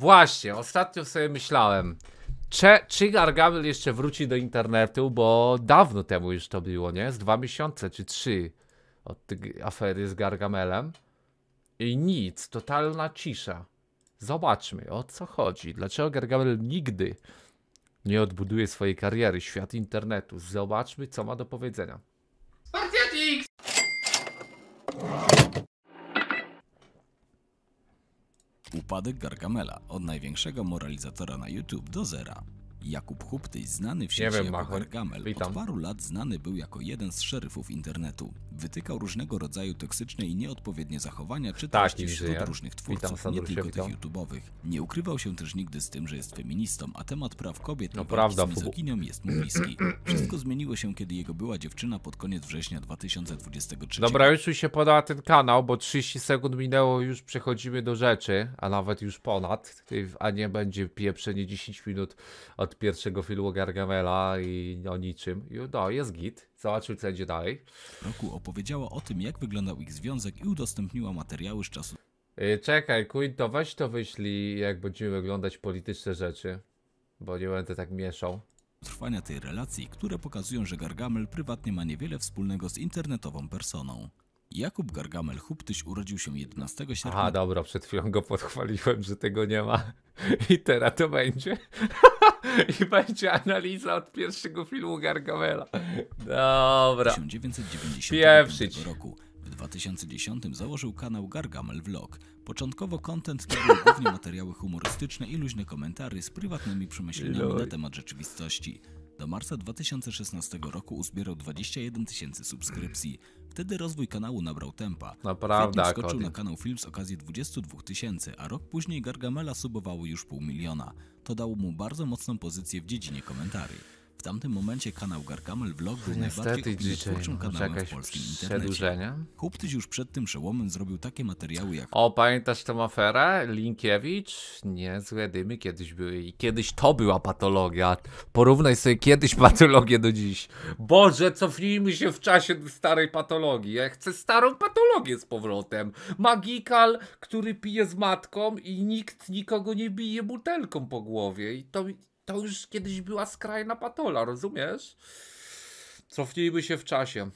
Właśnie, ostatnio sobie myślałem, czy, czy Gargamel jeszcze wróci do internetu, bo dawno temu już to było, nie? Z dwa miesiące czy trzy od tej afery z Gargamelem. I nic, totalna cisza. Zobaczmy, o co chodzi. Dlaczego Gargamel nigdy nie odbuduje swojej kariery, świat internetu. Zobaczmy, co ma do powiedzenia. Spartiatik! Upadek Gargamela od największego moralizatora na YouTube do zera. Jakub Huptyś, znany w sieci wiem, jako Gargamel, od paru lat znany był jako jeden z szeryfów internetu. Wytykał różnego rodzaju toksyczne i nieodpowiednie zachowania, czy też tak, różnych twórców, witam, nie tylko witam. tych YouTubeowych. Nie ukrywał się też nigdy z tym, że jest feministą, a temat praw kobiet no, i prawda, z mizoginią jest mu bliski. Wszystko zmieniło się, kiedy jego była dziewczyna pod koniec września 2023. Dobra, już się podała ten kanał, bo 30 sekund minęło, już przechodzimy do rzeczy, a nawet już ponad, a nie będzie pieprzenie 10 minut od od pierwszego filmu Gargamela i o niczym. No, jest git. Zobaczył, co będzie dalej. Roku opowiedziała o tym, jak wyglądał ich związek i udostępniła materiały z czasu. Y, czekaj, Queen, to weź to wyślij, jak będziemy oglądać polityczne rzeczy, bo nie będę tak mieszał. Trwania tej relacji, które pokazują, że Gargamel prywatnie ma niewiele wspólnego z internetową personą. Jakub Gargamel Huptyś urodził się 11 sierpnia. A dobra, przed chwilą go podchwaliłem, że tego nie ma. I teraz to będzie. I będzie analiza od pierwszego filmu Gargamela. Dobra. 1990 roku w 2010 założył kanał Gargamel Vlog. Początkowo content to były głównie materiały humorystyczne i luźne komentarze z prywatnymi przemyśleniami na temat rzeczywistości. Do marca 2016 roku uzbierał 21 tysięcy subskrypcji. Wtedy rozwój kanału nabrał tempa. Naprawdę. Wtedy skoczył na kanał Film z okazji 22 tysięcy, a rok później Gargamela subowało już pół miliona to dało mu bardzo mocną pozycję w dziedzinie komentarzy. W tamtym momencie kanał Gargamel Vlog był Niestety najbardziej odbiorczym no, kanałem w polskim internecie. Huptyś już przed tym przełomem zrobił takie materiały jak... O, pamiętasz tą aferę? Linkiewicz? Niezłe dymy kiedyś były i kiedyś to była patologia. Porównaj sobie kiedyś patologię do dziś. Boże, cofnijmy się w czasie starej patologii. Ja chcę starą patologię z powrotem. Magikal, który pije z matką i nikt nikogo nie bije butelką po głowie. I to to już kiedyś była skrajna patola, rozumiesz? Cofnijmy się w czasie.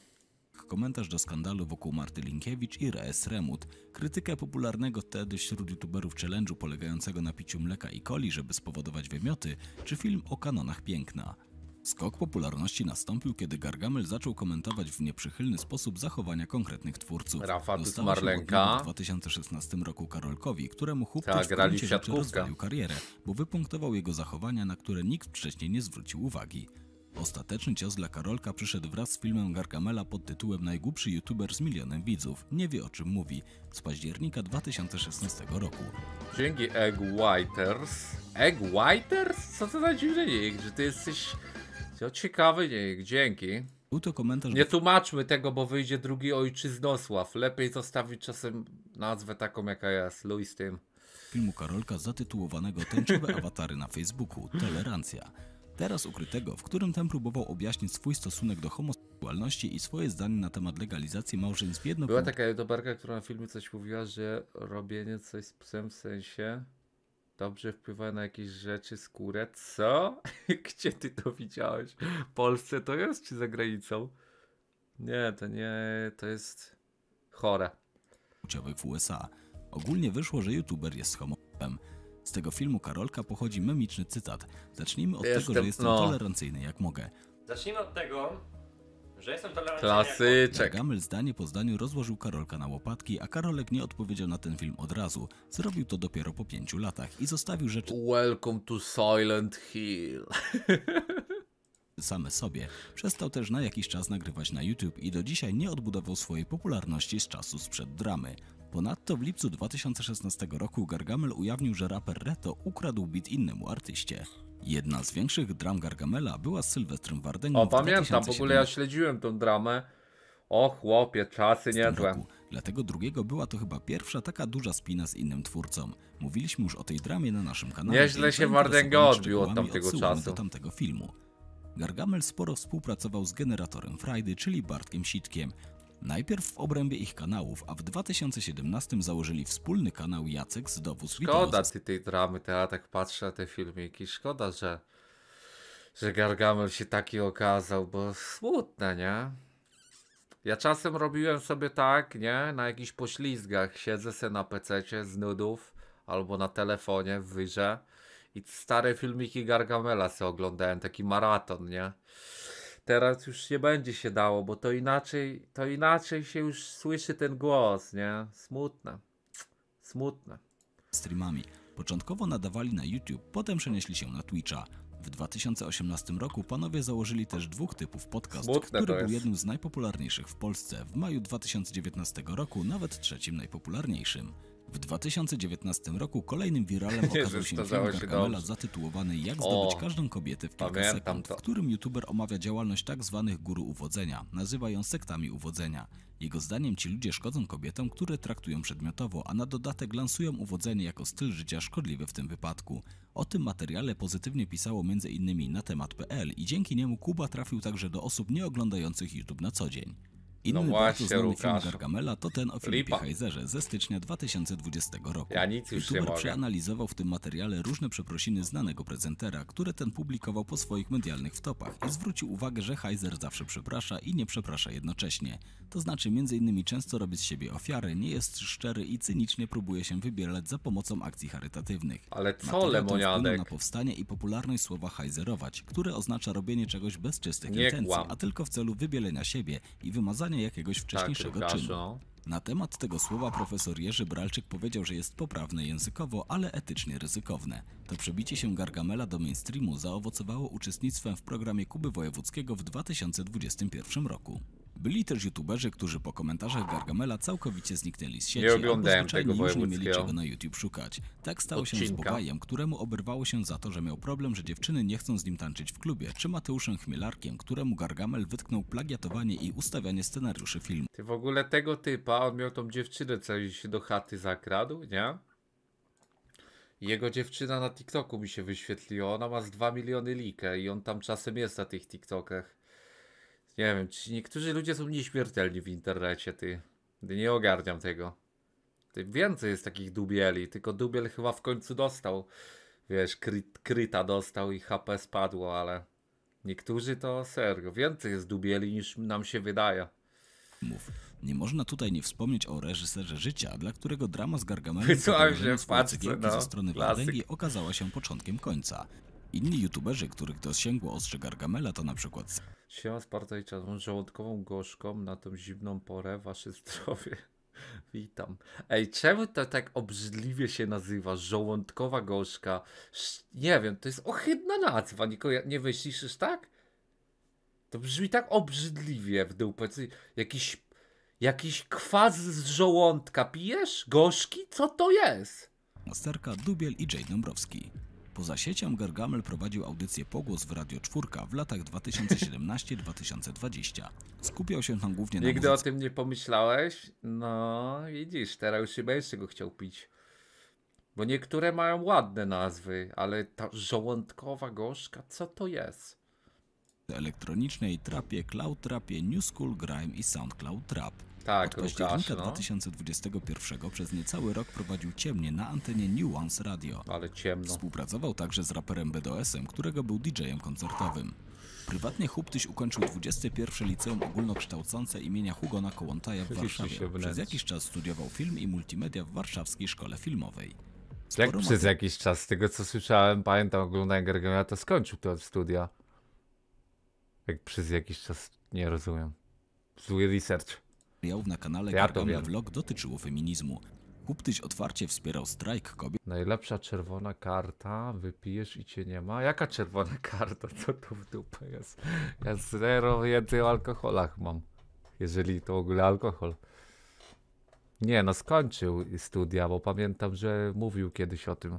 Komentarz do skandalu wokół Marty Linkiewicz i Rees Remut, krytykę popularnego wtedy wśród youtuberów challenge'u polegającego na piciu mleka i coli, żeby spowodować wymioty, czy film o kanonach piękna. Skok popularności nastąpił, kiedy Gargamel zaczął komentować w nieprzychylny sposób zachowania konkretnych twórców. Rafa Marlenka. W 2016 roku Karolkowi, któremu chłopczyk tak, Ta, w grali rzeczy rozwalił karierę, bo wypunktował jego zachowania, na które nikt wcześniej nie zwrócił uwagi. Ostateczny cios dla Karolka przyszedł wraz z filmem Gargamela pod tytułem Najgłupszy youtuber z milionem widzów, nie wie o czym mówi, z października 2016 roku. Dzięki Egg Whiters. Egg Whiters? Co to za dziwne Że ty jesteś co ciekawy nick, dzięki. Był to komentarz. Nie tłumaczmy tego, bo wyjdzie drugi ojczyznosław. Lepiej zostawić czasem nazwę taką, jaka jest. Louis tym. Filmu Karolka zatytułowanego Tęczowe awatary na Facebooku. Tolerancja. Teraz ukrytego, w którym ten próbował objaśnić swój stosunek do homoseksualności i swoje zdanie na temat legalizacji małżeństw jednopłci. Była taka youtuberka, która na filmie coś mówiła, że robienie coś z psem w sensie dobrze wpływa na jakieś rzeczy, skórę. Co? Gdzie ty to widziałeś? W Polsce to jest czy za granicą? Nie, to nie, to jest chore. Udziały w USA. Ogólnie wyszło, że youtuber jest homofobem. Z tego filmu Karolka pochodzi memiczny cytat. Zacznijmy od Jestem, tego, że jestem no. tolerancyjny jak mogę. Zacznijmy od tego, że jestem tolerancyjny. Klasyczek. Gamel zdanie po zdaniu rozłożył Karolka na łopatki, a Karolek nie odpowiedział na ten film od razu. Zrobił to dopiero po pięciu latach i zostawił rzeczy... Welcome to Silent Hill. same sobie. Przestał też na jakiś czas nagrywać na YouTube i do dzisiaj nie odbudował swojej popularności z czasu sprzed dramy. Ponadto w lipcu 2016 roku Gargamel ujawnił, że raper Reto ukradł bit innemu artyście. Jedna z większych dram Gargamela była z Sylwestrem Wardęgą. O, pamiętam, w ogóle ja śledziłem tą dramę. O chłopie, czasy niezłe. Dlatego drugiego była to chyba pierwsza taka duża spina z innym twórcą. Mówiliśmy już o tej dramie na naszym kanale. Nieźle się Wardęga odbił od tamtego czasu. do tamtego filmu. Gargamel sporo współpracował z generatorem Friday, czyli Bartkiem Sitkiem, Najpierw w obrębie ich kanałów, a w 2017 założyli wspólny kanał Jacek z Dowóz Szkoda ty tej dramy, teraz tak patrzę na te filmiki, szkoda, że, że Gargamel się taki okazał, bo smutne, nie? Ja czasem robiłem sobie tak, nie? Na jakichś poślizgach siedzę se na pececie z nudów albo na telefonie w wyżej i stare filmiki Gargamela se oglądałem, taki maraton, nie? teraz już nie będzie się dało, bo to inaczej, to inaczej się już słyszy ten głos, nie? Smutne. Smutne. Streamami. Początkowo nadawali na YouTube, potem przenieśli się na Twitcha. W 2018 roku panowie założyli też dwóch typów podcast, Smutne który był jednym z najpopularniejszych w Polsce. W maju 2019 roku nawet trzecim najpopularniejszym. W 2019 roku kolejnym wiralem okazał się film Gargamela zatytułowany Jak zdobyć o, każdą kobietę w kilka sekund, to. w którym youtuber omawia działalność tak zwanych guru uwodzenia, nazywa ją sektami uwodzenia. Jego zdaniem ci ludzie szkodzą kobietom, które traktują przedmiotowo, a na dodatek lansują uwodzenie jako styl życia szkodliwy w tym wypadku. O tym materiale pozytywnie pisało m.in. na temat.pl i dzięki niemu Kuba trafił także do osób nie oglądających YouTube na co dzień. Inny no bardzo znany film Gargamela to ten o Filipie Lipa. Heiserze ze stycznia 2020 roku. Ja nic już YouTuber przeanalizował w tym materiale różne przeprosiny znanego prezentera, które ten publikował po swoich medialnych wtopach i zwrócił uwagę, że Heiser zawsze przeprasza i nie przeprasza jednocześnie. To znaczy m.in. często robi z siebie ofiary, nie jest szczery i cynicznie próbuje się wybierać za pomocą akcji charytatywnych. Ale co lemoniadek? na powstanie i popularność słowa Heiserować, które oznacza robienie czegoś bez czystych nie intencji, kłam. a tylko w celu wybielenia siebie i wymazania wykonanie jakiegoś tak, wcześniejszego tak, czynu. Na temat tego słowa profesor Jerzy Bralczyk powiedział, że jest poprawne językowo, ale etycznie ryzykowne. To przebicie się Gargamela do mainstreamu zaowocowało uczestnictwem w programie Kuby Wojewódzkiego w 2021 roku. Byli też youtuberzy, którzy po komentarzach Gargamela całkowicie zniknęli z sieci, Nie oglądałem tego już nie mieli czego na YouTube szukać. Tak stało Odcinka. się z Bobajem, któremu oberwało się za to, że miał problem, że dziewczyny nie chcą z nim tańczyć w klubie, czy Mateuszem Chmielarkiem, któremu Gargamel wytknął plagiatowanie i ustawianie scenariuszy filmu. Ty w ogóle tego typa, on miał tą dziewczynę, co się do chaty zakradł, nie? Jego dziewczyna na TikToku mi się wyświetliła, ona ma z 2 miliony likę i on tam czasem jest na tych TikTokach. Nie wiem, czy niektórzy ludzie są nieśmiertelni w internecie, ty. Nie ogarniam tego. Ty więcej jest takich dubieli, tylko dubiel chyba w końcu dostał. Wiesz, kryta dostał i HP spadło, ale niektórzy to serio. Więcej jest dubieli niż nam się wydaje. Mów. Nie można tutaj nie wspomnieć o reżyserze życia, dla którego drama z Gargamelem cegiełki no, ze strony Wardęgi okazała się początkiem końca. Inni youtuberzy, których dosięgło ostrze Gargamela to na przykład Siema Sparta i czarną żołądkową gorzką na tą zimną porę, wasze zdrowie. Witam. Ej, czemu to tak obrzydliwie się nazywa? Żołądkowa gorzka. Nie wiem, to jest ohydna nazwa, Niko, nie wyśliszysz tak? To brzmi tak obrzydliwie w dupę. Jakiś, jakiś kwas z żołądka pijesz? Gorzki? Co to jest? Masterka Dubiel i Jay Dąbrowski. Poza siecią Gargamel prowadził audycję Pogłos w Radio 4 w latach 2017-2020. Skupiał się tam głównie na Nigdy muzyce. o tym nie pomyślałeś? No widzisz, teraz już chyba jeszcze go chciał pić. Bo niektóre mają ładne nazwy, ale ta żołądkowa gorzka, co to jest? Elektronicznej trapie, cloud trapie, new school grime i soundcloud trap. Tak, Od października Łukasz, no. 2021 przez niecały rok prowadził ciemnie na antenie Nuance Radio. Ale ciemno. Współpracował także z raperem BDS-em, którego był DJ-em koncertowym. Prywatnie Huptyś ukończył 21 Liceum Ogólnokształcące imienia Hugona Kołątaja w Warszawie. Przez jakiś czas studiował film i multimedia w Warszawskiej Szkole Filmowej. Jak przez jakiś czas, z tego co słyszałem, pamiętam oglądałem Gergona, to skończył to studia. Jak przez jakiś czas, nie rozumiem. Zły research materiałów na kanale ja Gargamel Vlog dotyczyło feminizmu. Kuptyś otwarcie wspierał strajk kobiet. Najlepsza czerwona karta, wypijesz i cię nie ma. Jaka czerwona karta? Co tu w dupę jest? Ja zero więcej o alkoholach mam. Jeżeli to w ogóle alkohol. Nie, no skończył studia, bo pamiętam, że mówił kiedyś o tym.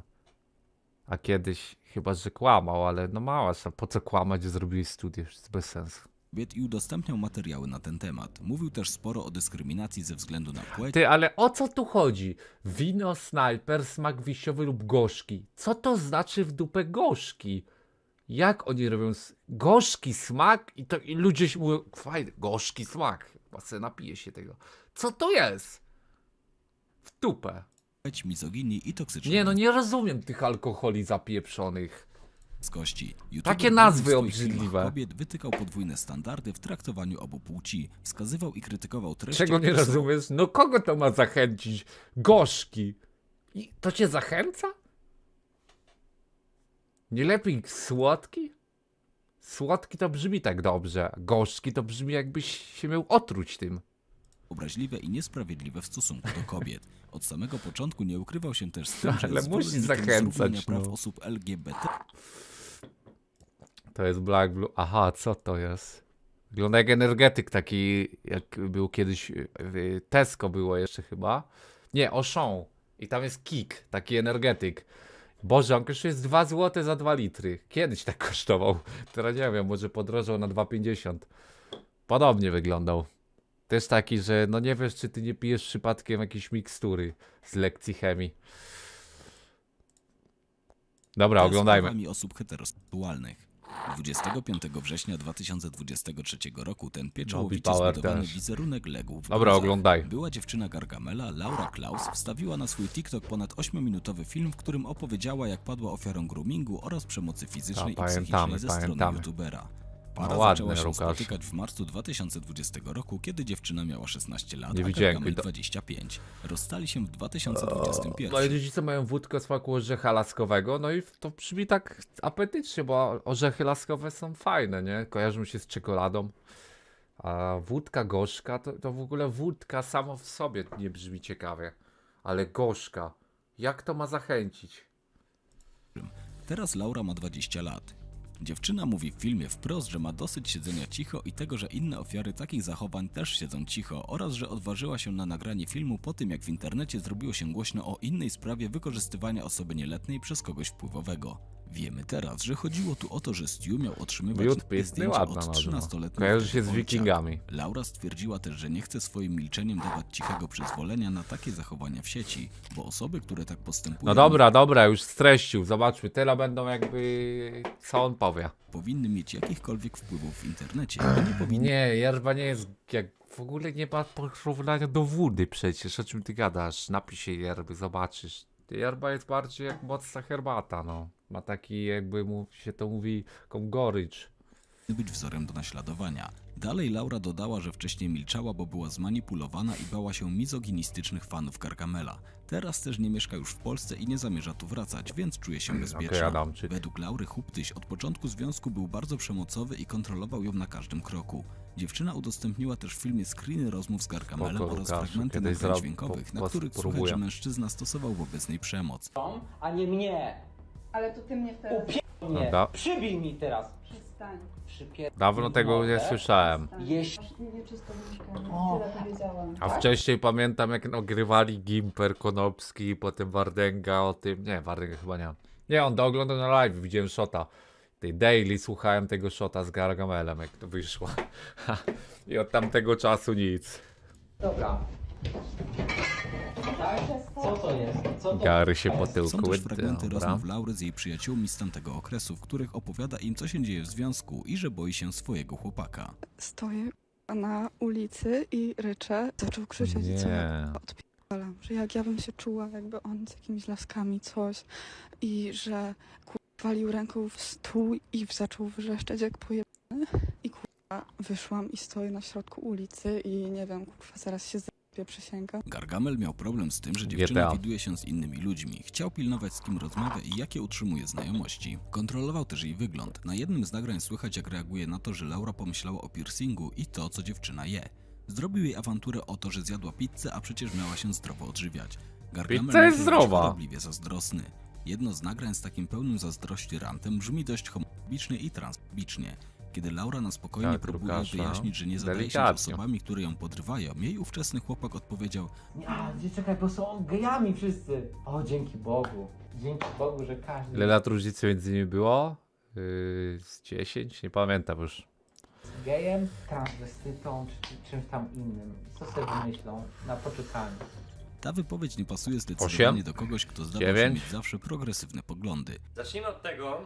A kiedyś chyba, że kłamał, ale no mała, po co kłamać, że zrobili studia, to jest bez sensu kobiet i udostępniał materiały na ten temat. Mówił też sporo o dyskryminacji ze względu na płeć. Ty, ale o co tu chodzi? Wino, snajper, smak wiśniowy lub gorzki. Co to znaczy w dupę gorzki? Jak oni robią gorzki smak i to i ludzie się mówią, fajny, gorzki smak. Patrzę, napije się tego. Co to jest? W dupę. Mizoginii i toksycznej. Nie, no nie rozumiem tych alkoholi zapieprzonych z gości. Takie nazwy obrzydliwe. Kobiet wytykał podwójne standardy w traktowaniu obu płci, wskazywał i krytykował treści. Czego nie rozumiesz? No kogo to ma zachęcić? Gorzki. I to cię zachęca? Nie lepiej słodki? Słodki to brzmi tak dobrze, gorzki to brzmi jakbyś się miał otruć tym obraźliwe i niesprawiedliwe w stosunku do kobiet. Od samego początku nie ukrywał się też z tym, że Ale musi zachęcać no. praw osób LGBT to jest Black Blue. Aha, co to jest? Wygląda jak energetyk taki, jak był kiedyś, Tesco było jeszcze chyba. Nie, Auchan. I tam jest Kik, taki energetyk. Boże, on kosztuje 2 zł za 2 litry. Kiedyś tak kosztował. Teraz nie wiem, może podrożał na 2,50. Podobnie wyglądał. Też taki, że no nie wiesz, czy ty nie pijesz przypadkiem jakiejś mikstury z lekcji chemii. Dobra, oglądajmy. osób heteroseksualnych. 25 września 2023 roku ten pieczołowicie Bobby zbudowany też. wizerunek legł w Dobra, oglądaj. Była dziewczyna Gargamela, Laura Klaus, wstawiła na swój TikTok ponad 8-minutowy film, w którym opowiedziała, jak padła ofiarą groomingu oraz przemocy fizycznej i no, psychicznej ze strony pamiętamy. youtubera. Para no, zaczęła się Łukasz. spotykać w marcu 2020 roku, kiedy dziewczyna miała 16 lat, nie a Gargamel do... 25. Rozstali się w 2021. No i rodzice mają wódkę z smaku orzecha laskowego, no i to brzmi tak apetycznie, bo orzechy laskowe są fajne, nie? Kojarzą się z czekoladą. A wódka gorzka, to, to w ogóle wódka samo w sobie nie brzmi ciekawie. Ale gorzka, jak to ma zachęcić? Teraz Laura ma 20 lat. Dziewczyna mówi w filmie wprost, że ma dosyć siedzenia cicho i tego, że inne ofiary takich zachowań też siedzą cicho oraz, że odważyła się na nagranie filmu po tym, jak w internecie zrobiło się głośno o innej sprawie wykorzystywania osoby nieletniej przez kogoś wpływowego. Wiemy teraz, że chodziło tu o to, że Stu miał otrzymywać Biut, zdjęcia od 13-letniego no. Kojarzy się z wikingami. Laura stwierdziła też, że nie chce swoim milczeniem dawać cichego przyzwolenia na takie zachowania w sieci, bo osoby, które tak postępują... No dobra, dobra, już streścił, zobaczmy, tyle będą jakby... co on powie. Powinny mieć jakichkolwiek wpływów w internecie, nie powinny... Nie, Jarba nie jest jak... W ogóle nie ma porównania do wody przecież, o czym ty gadasz? Napij się Jarby, zobaczysz. Jarba jest bardziej jak mocna herbata, no. Ma taki, jakby mu się to mówi, taką gorycz być wzorem do naśladowania. Dalej Laura dodała, że wcześniej milczała, bo była zmanipulowana i bała się mizoginistycznych fanów Gargamela. Teraz też nie mieszka już w Polsce i nie zamierza tu wracać, więc czuje się mm, bezpieczna. Okay, Według Laury Huptyś od początku związku był bardzo przemocowy i kontrolował ją na każdym kroku. Dziewczyna udostępniła też w filmie screeny rozmów z Gargamelem oraz Łukasz, fragmenty nagrań dźwiękowych, po, na których próbuję. mężczyzna stosował wobec niej przemoc. A nie mnie! Ale to ty mnie wtedy... Upie... Mnie. Przybij mi teraz! Dawno tego nie słyszałem. Tak. Jeśli... A wcześniej pamiętam jak nagrywali Gimper, Konopski, potem Wardęga o tym. Nie, Wardęga chyba nie. Nie, on do oglądania na live, widziałem shota. Tej daily słuchałem tego shota z Gargamelem, jak to wyszło. I od tamtego czasu nic. Dobra. Co to jest? Co to? Gary się po tyłku Są też fragmenty rozmów Laury z jej przyjaciółmi z tamtego okresu, w których opowiada im, co się dzieje w związku i że boi się swojego chłopaka. Stoję na ulicy i ryczę. Zaczął krzyczeć, i co Nie. odpierdalam, że jak ja bym się czuła, jakby on z jakimiś laskami coś i że walił ręką w stół i zaczął wrzeszczeć jak pojebany i kurwa wyszłam i stoję na środku ulicy i nie wiem, kurwa zaraz się zajmę przysięga. Gargamel miał problem z tym, że dziewczyna GTA. widuje się z innymi ludźmi. Chciał pilnować z kim rozmawia i jakie utrzymuje znajomości. Kontrolował też jej wygląd. Na jednym z nagrań słychać jak reaguje na to, że Laura pomyślała o piercingu i to, co dziewczyna je. Zrobił jej awanturę o to, że zjadła pizzę, a przecież miała się zdrowo odżywiać. Gargamel Pizza jest zdrowa! zazdrosny. Jedno z nagrań z takim pełnym zazdrości rantem brzmi dość homofobicznie i transfobicznie. Kiedy Laura na spokojnie tak, próbuje Łukasza. wyjaśnić, że nie zadaje się z osobami, które ją podrywają, jej ówczesny chłopak odpowiedział Nie, nie czekaj, bo są gejami wszyscy. O, dzięki Bogu. Dzięki Bogu, że każdy... Ile lat różnicy między nimi było? Yy, z 10? Nie pamiętam już. Z gejem, transwestytą czy, czy czymś tam innym. Co sobie myślą? Na poczekaniu. Ta wypowiedź nie pasuje zdecydowanie 8, do kogoś, kto zdawał 9. się mieć zawsze progresywne poglądy. Zacznijmy od tego,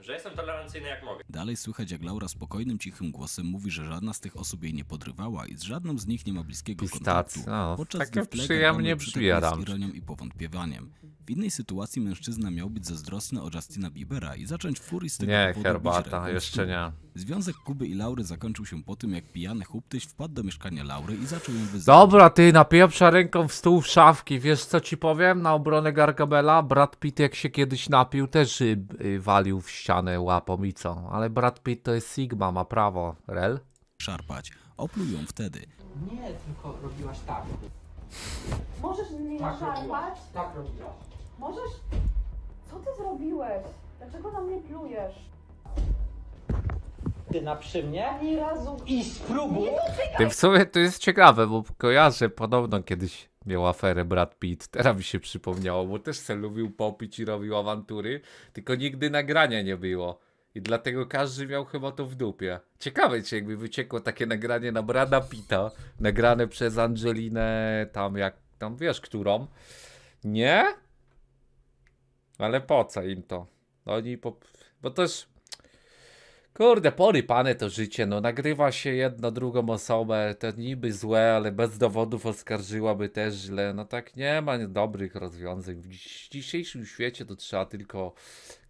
że jestem tolerancyjny jak mogę. Dalej słychać jak Laura spokojnym, cichym głosem mówi, że żadna z tych osób jej nie podrywała i z żadną z nich nie ma bliskiego kontaktu. No, podczas gdy przyjemnie brzmiaram. z ironią i powątpiewaniem. W innej sytuacji mężczyzna miał być zazdrosny o Justina Biebera i zacząć w furii z tego Nie, powodu herbata, jeszcze nie. Związek Kuby i Laury zakończył się po tym, jak pijany chłoptyś wpadł do mieszkania Laury i zaczął ją wyzywać. Dobra, ty napieprza ręką w stół w szafki, wiesz co ci powiem? Na obronę gargabela brat Pitt jak się kiedyś napił, też y, y, walił w ścianę ścianę łapą i co? Ale Brad Pitt to jest Sigma, ma prawo. Rel? Szarpać. Opluj ją wtedy. Nie, tylko robiłaś tak. Możesz mnie tak szarpać? Robiłaś. Tak robiłaś. Możesz? Co ty zrobiłeś? Dlaczego na mnie plujesz? Ty na przy mnie? Ani razu. I spróbuj. Ty w sumie to jest ciekawe, bo kojarzę podobno kiedyś miał aferę Brad Pitt, teraz mi się przypomniało, bo też se lubił popić i robił awantury, tylko nigdy nagrania nie było. I dlatego każdy miał chyba to w dupie. Ciekawe cię, jakby wyciekło takie nagranie na Brada Pita, nagrane przez Angelinę, tam jak, tam wiesz, którą. Nie? Ale po co im to? Oni po... Bo też Kurde, porypane to życie, no nagrywa się jedno, drugą osobę, to niby złe, ale bez dowodów oskarżyłaby też źle, no tak nie ma dobrych rozwiązań. W dzisiejszym świecie to trzeba tylko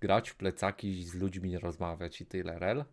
grać w plecaki i z ludźmi rozmawiać i tyle, rel.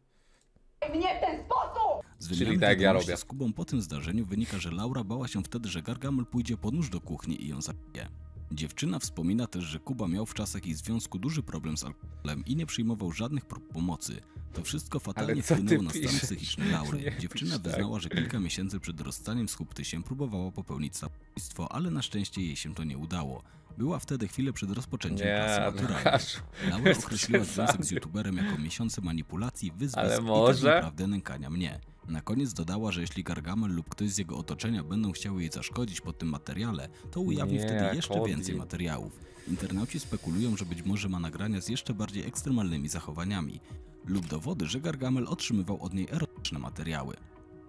Mnie w ten sposób! Z Czyli tak ja robię. Z Kubą po tym zdarzeniu wynika, że Laura bała się wtedy, że Gargamel pójdzie po nóż do kuchni i ją zabije. Dziewczyna wspomina też, że Kuba miał w czasach jej związku duży problem z alkoholem i nie przyjmował żadnych pomocy. To wszystko fatalnie wpłynęło na stan psychiczny Laury. Nie Dziewczyna wyznała, tak. że kilka miesięcy przed rozstaniem z Hubtysiem próbowała popełnić samobójstwo, ale na szczęście jej się to nie udało. Była wtedy chwilę przed rozpoczęciem nie, klasy maturalnej. Laura określiła związek z youtuberem jako miesiące manipulacji, wyzwisk i tak naprawdę nękania mnie. Na koniec dodała, że jeśli Gargamel lub ktoś z jego otoczenia będą chciały jej zaszkodzić po tym materiale, to ujawni Nie, wtedy jeszcze Cody. więcej materiałów. Internauci spekulują, że być może ma nagrania z jeszcze bardziej ekstremalnymi zachowaniami lub dowody, że Gargamel otrzymywał od niej erotyczne materiały.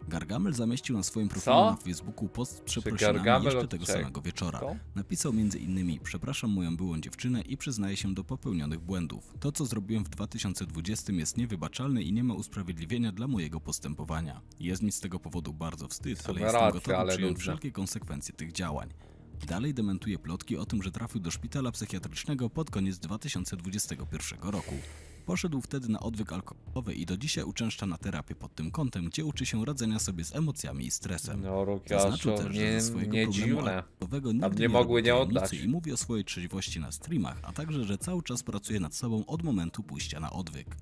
Gargamel zamieścił na swoim profilu Co? na Facebooku post z przeprosinami jeszcze tego samego wieczora. Napisał m.in. Przepraszam moją byłą dziewczynę i przyznaję się do popełnionych błędów. To, co zrobiłem w 2020 jest niewybaczalne i nie ma usprawiedliwienia dla mojego postępowania. Jest mi z tego powodu bardzo wstyd, Super ale jestem racja, gotowy ale przyjąć dobrze. wszelkie konsekwencje tych działań. Dalej dementuje plotki o tym, że trafił do szpitala psychiatrycznego pod koniec 2021 roku. Poszedł wtedy na odwyk alkoholowy i do dzisiaj uczęszcza na terapię pod tym kątem, gdzie uczy się radzenia sobie z emocjami i stresem. No, Rukiaszu, też, nie, że ze swojego nie dziwne. A nie mogły nie oddać. I mówi o swojej trzeźwości na streamach, a także, że cały czas pracuje nad sobą od momentu pójścia na odwyk.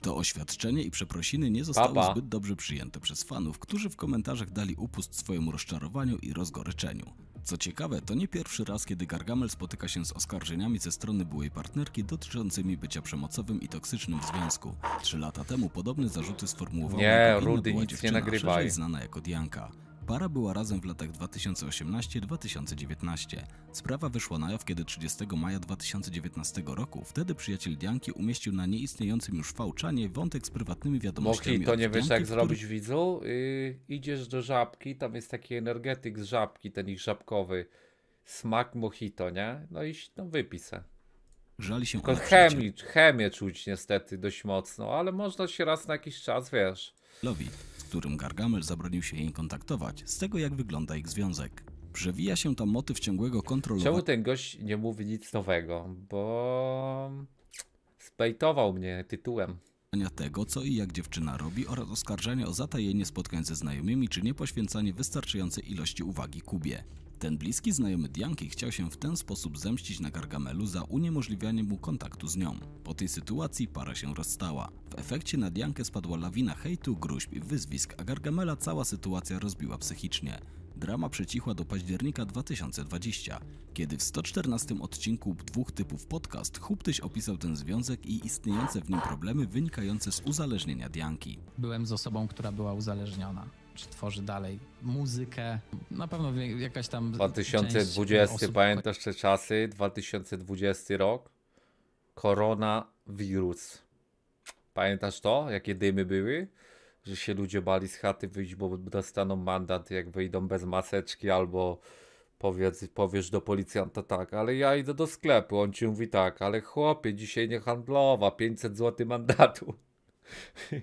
To oświadczenie i przeprosiny nie zostały Papa. zbyt dobrze przyjęte przez fanów, którzy w komentarzach dali upust swojemu rozczarowaniu i rozgoryczeniu. Co ciekawe, to nie pierwszy raz, kiedy Gargamel spotyka się z oskarżeniami ze strony byłej partnerki dotyczącymi bycia przemocowym i toksycznym w związku. Trzy lata temu podobne zarzuty sformułowała nie, Rudy, nic nie znana jako Dianka. Para była razem w latach 2018-2019. Sprawa wyszła na jaw, kiedy 30 maja 2019 roku wtedy przyjaciel Dianki umieścił na nieistniejącym już fałczanie wątek z prywatnymi wiadomościami. Mokli, to nie wiesz jak zrobić widzu? Yy, idziesz do żabki, tam jest taki energetyk z żabki, ten ich żabkowy. Smak mojito, nie? No i no, wypisę. Żali się Tylko chemicz, chemię czuć niestety dość mocno, ale można się raz na jakiś czas, wiesz Lowi, z którym Gargamel zabronił się jej kontaktować, z tego jak wygląda ich związek. Przewija się tam motyw ciągłego kontrolowania. Czemu ten gość nie mówi nic nowego? Bo spejtował mnie tytułem tego, co i jak dziewczyna robi oraz oskarżania o zatajenie spotkań ze znajomymi czy niepoświęcanie wystarczającej ilości uwagi Kubie. Ten bliski znajomy Dianki chciał się w ten sposób zemścić na Gargamelu za uniemożliwianie mu kontaktu z nią. Po tej sytuacji para się rozstała. W efekcie na Diankę spadła lawina hejtu, gruźb i wyzwisk, a Gargamela cała sytuacja rozbiła psychicznie. Drama przycichła do października 2020, kiedy w 114 odcinku dwóch typów podcast Hubtyś opisał ten związek i istniejące w nim problemy wynikające z uzależnienia Dianki. Byłem z osobą, która była uzależniona. Czy tworzy dalej muzykę? Na pewno jakaś tam. 2020, osób... pamiętasz te czasy? 2020 rok? Koronawirus. Pamiętasz to? Jakie dymy były? że się ludzie bali z chaty wyjść, bo dostaną mandat, jak wyjdą bez maseczki, albo powiedz, powiesz do policjanta tak, ale ja idę do sklepu, on ci mówi tak, ale chłopie, dzisiaj nie handlowa, 500 zł mandatu.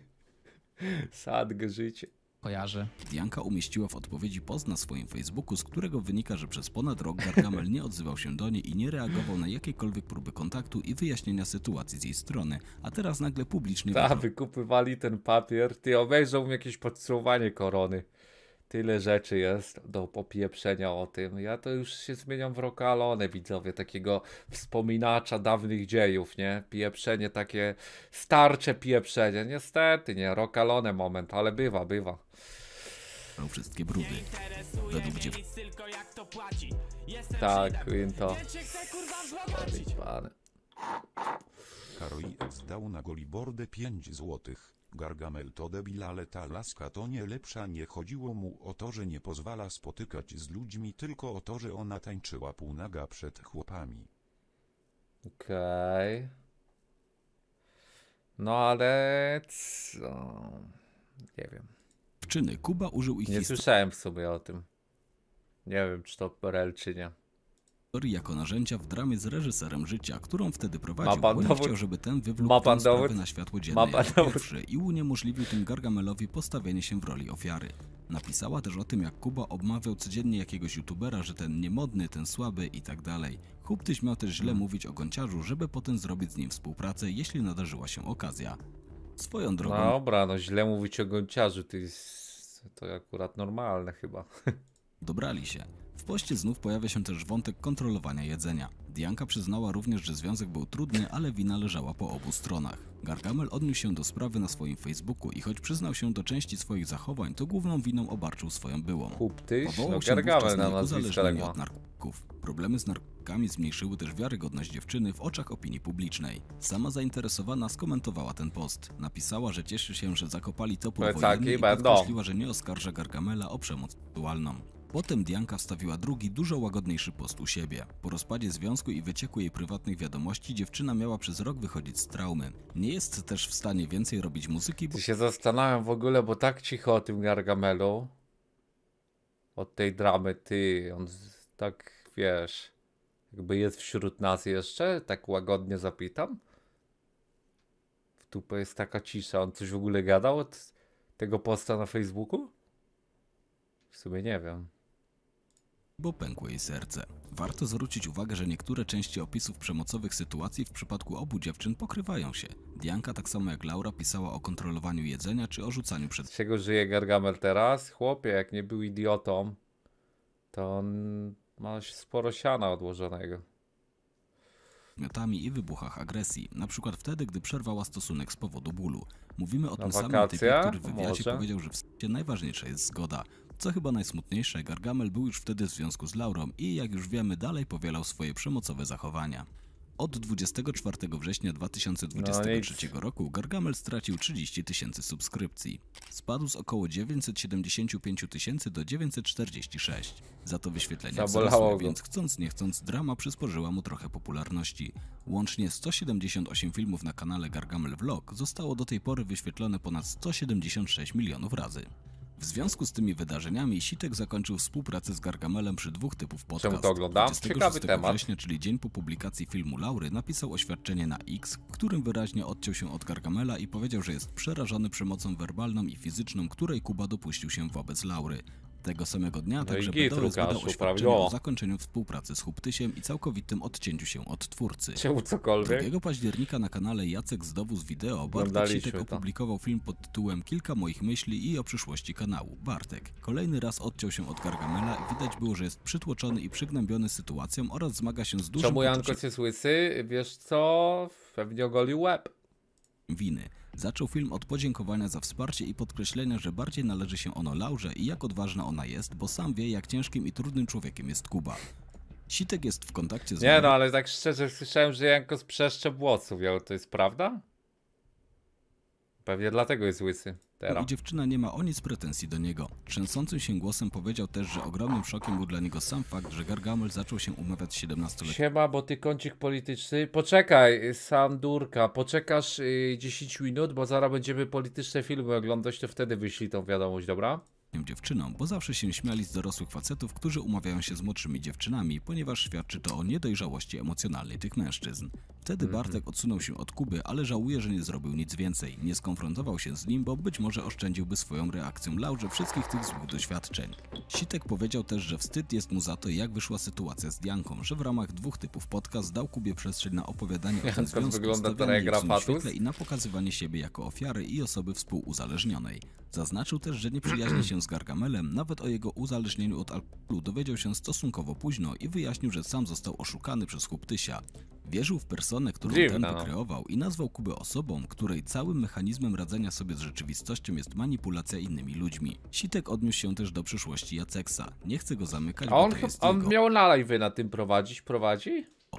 Sadgę życie kojarzy. Dianka umieściła w odpowiedzi post na swoim Facebooku, z którego wynika, że przez ponad rok Gargamel nie odzywał się do niej i nie reagował na jakiekolwiek próby kontaktu i wyjaśnienia sytuacji z jej strony, a teraz nagle publicznie... Ta, wykupywali ten papier, ty obejrzał mi jakieś podsumowanie korony. Tyle rzeczy jest do popieprzenia o tym. Ja to już się zmieniam w rokalone, widzowie, takiego wspominacza dawnych dziejów, nie? Pieprzenie takie, starcze pieprzenie. Niestety, nie, rokalone moment, ale bywa, bywa. Wszystkie brudy. Według dziew... Tak, Quinto. Karol dał na golibordę 5 złotych. Gargamel to debil ale ta laska to nie lepsza nie chodziło mu o to, że nie pozwala spotykać z ludźmi tylko o to, że ona tańczyła półnaga przed chłopami. Okej. Okay. No ale co? Nie wiem. Czyny Kuba użył ich Nie słyszałem w sumie o tym. Nie wiem, czy to Perel, czy nie jako narzędzia w dramie z reżyserem życia, którą wtedy prowadził, bo nie chciał, żeby ten wywlókł tę sprawę na światło dzienne pierwszy i uniemożliwił tym Gargamelowi postawienie się w roli ofiary. Napisała też o tym, jak Kuba obmawiał codziennie jakiegoś youtubera, że ten niemodny, ten słaby i tak dalej. Hubtyś miał też źle hmm. mówić o Gonciarzu, żeby potem zrobić z nim współpracę, jeśli nadarzyła się okazja. Swoją drogą... No dobra, no źle mówić o Gonciarzu, to jest... to akurat normalne chyba. Dobrali się. W poście znów pojawia się też wątek kontrolowania jedzenia. Dianka przyznała również, że związek był trudny, ale wina leżała po obu stronach. Gargamel odniósł się do sprawy na swoim Facebooku i choć przyznał się do części swoich zachowań, to główną winą obarczył swoją byłą. Kuptyś, no Gargamel na nazwisko od ma. Problemy z narkotykami zmniejszyły też wiarygodność dziewczyny w oczach opinii publicznej. Sama zainteresowana skomentowała ten post. Napisała, że cieszy się, że zakopali topór wojenny i podkreśliła, że nie oskarża Gargamela o przemoc seksualną. Potem Dianka wstawiła drugi, dużo łagodniejszy post u siebie. Po rozpadzie związku i wycieku jej prywatnych wiadomości dziewczyna miała przez rok wychodzić z traumy. Nie jest też w stanie więcej robić muzyki, bo... Ty się zastanawiam w ogóle, bo tak cicho o tym Gargamelu. Od tej dramy, ty, on tak, wiesz, jakby jest wśród nas jeszcze, tak łagodnie zapytam. W tupę jest taka cisza, on coś w ogóle gadał od tego posta na Facebooku? W sumie nie wiem bo pękło jej serce. Warto zwrócić uwagę, że niektóre części opisów przemocowych sytuacji w przypadku obu dziewczyn pokrywają się. Dianka, tak samo jak Laura, pisała o kontrolowaniu jedzenia czy o rzucaniu przed... Z czego żyje Gargamel teraz? Chłopie, jak nie był idiotą, to on ma sporo siana odłożonego miotami i wybuchach agresji, na przykład wtedy, gdy przerwała stosunek z powodu bólu. Mówimy o na tym samym typie, który w wywiadzie Może. powiedział, że w najważniejsza jest zgoda. Co chyba najsmutniejsze, Gargamel był już wtedy w związku z Laurą i jak już wiemy dalej powielał swoje przemocowe zachowania. Od 24 września 2023 no roku Gargamel stracił 30 tysięcy subskrypcji. Spadł z około 975 tysięcy do 946. Za to wyświetlenia wzrosły, więc chcąc nie chcąc drama przysporzyła mu trochę popularności. Łącznie 178 filmów na kanale Gargamel Vlog zostało do tej pory wyświetlone ponad 176 milionów razy. W związku z tymi wydarzeniami Sitek zakończył współpracę z Gargamelem przy dwóch typów podcast. Czemu to oglądam? Ciekawy temat. września, czyli dzień po publikacji filmu Laury, napisał oświadczenie na X, w którym wyraźnie odciął się od Gargamela i powiedział, że jest przerażony przemocą werbalną i fizyczną, której Kuba dopuścił się wobec Laury. Tego samego dnia no także Bedoes wydał oświadczenie o zakończeniu współpracy z Huptysiem i całkowitym odcięciu się od twórcy. Czemu cokolwiek? 2 października na kanale Jacek z Dowóz Wideo Bartek Sitek opublikował film pod tytułem Kilka moich myśli i o przyszłości kanału. Bartek kolejny raz odciął się od Gargamela i widać było, że jest przytłoczony i przygnębiony sytuacją oraz zmaga się z dużym... Czemu Jankos jest słysy? Wiesz co? Pewnie ogolił łeb. Winy. Zaczął film od podziękowania za wsparcie i podkreślenia, że bardziej należy się ono Laurze i jak odważna ona jest, bo sam wie jak ciężkim i trudnym człowiekiem jest Kuba. Sitek jest w kontakcie z... Nie no, ale tak szczerze słyszałem, że Janko z przeszczep włosów to jest prawda? Pewnie dlatego jest łysy. No I dziewczyna nie ma o nic pretensji do niego. Trzęsącym się głosem powiedział też, że ogromnym szokiem był dla niego sam fakt, że Gargamel zaczął się umawiać 17 lat. Siema, bo ty kącik polityczny. Poczekaj, Sandurka, poczekasz 10 y, minut, bo zaraz będziemy polityczne filmy oglądać, to wtedy wyślij tą wiadomość, dobra? dziewczyną, bo zawsze się śmiali z dorosłych facetów, którzy umawiają się z młodszymi dziewczynami, ponieważ świadczy to o niedojrzałości emocjonalnej tych mężczyzn. Wtedy mhm. Bartek odsunął się od Kuby, ale żałuje, że nie zrobił nic więcej. Nie skonfrontował się z nim, bo być może oszczędziłby swoją reakcją Laurze wszystkich tych złych doświadczeń. Sitek powiedział też, że wstyd jest mu za to, jak wyszła sytuacja z Dianką, że w ramach dwóch typów podcast dał Kubie przestrzeń na opowiadanie o tym związku, na świetle i na pokazywanie siebie jako ofiary i osoby współuzależnionej. Zaznaczył też, że nie przyjaźni się z Gargamelem, nawet o jego uzależnieniu od alkoholu dowiedział się stosunkowo późno i wyjaśnił, że sam został oszukany przez Huptysia. Wierzył w personę, którą Dziwne, ten no. wykreował i nazwał Kubę osobą, której całym mechanizmem radzenia sobie z rzeczywistością jest manipulacja innymi ludźmi. Sitek odniósł się też do przyszłości Jaceksa. Nie chce go zamykać, A on, bo to jest on jego. miał na live na tym prowadzić, prowadzi?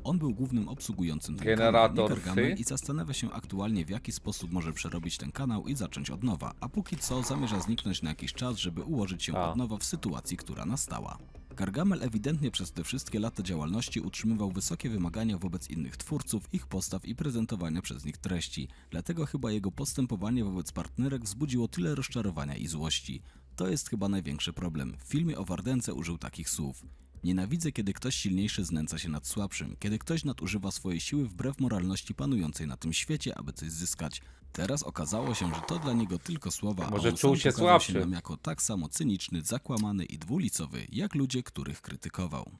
On był głównym obsługującym ten Generator kanał i zastanawia się aktualnie w jaki sposób może przerobić ten kanał i zacząć od nowa, a póki co zamierza zniknąć na jakiś czas, żeby ułożyć się a. od nowa w sytuacji, która nastała. Gargamel ewidentnie przez te wszystkie lata działalności utrzymywał wysokie wymagania wobec innych twórców, ich postaw i prezentowania przez nich treści, dlatego chyba jego postępowanie wobec partnerek wzbudziło tyle rozczarowania i złości. To jest chyba największy problem. W filmie o Wardence użył takich słów. Nienawidzę, kiedy ktoś silniejszy znęca się nad słabszym, kiedy ktoś nadużywa swojej siły wbrew moralności panującej na tym świecie, aby coś zyskać. Teraz okazało się, że to dla niego tylko słowa, Może a on czuł się słabszy. się nam jako tak samo cyniczny, zakłamany i dwulicowy, jak ludzie, których krytykował.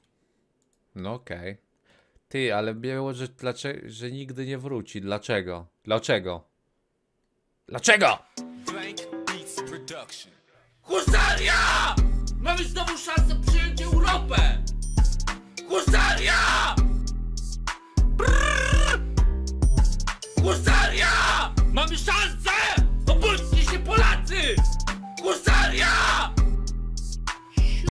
No okej. Okay. Ty, ale było, że, że nigdy nie wróci. Dlaczego? Dlaczego? Dlaczego? Blank Beats Production. Husaria! Mamy znowu szansę przyjęcia Europę! Husaria! Brrr! Husaria! Mamy szansę! Obudźcie się Polacy! Husaria!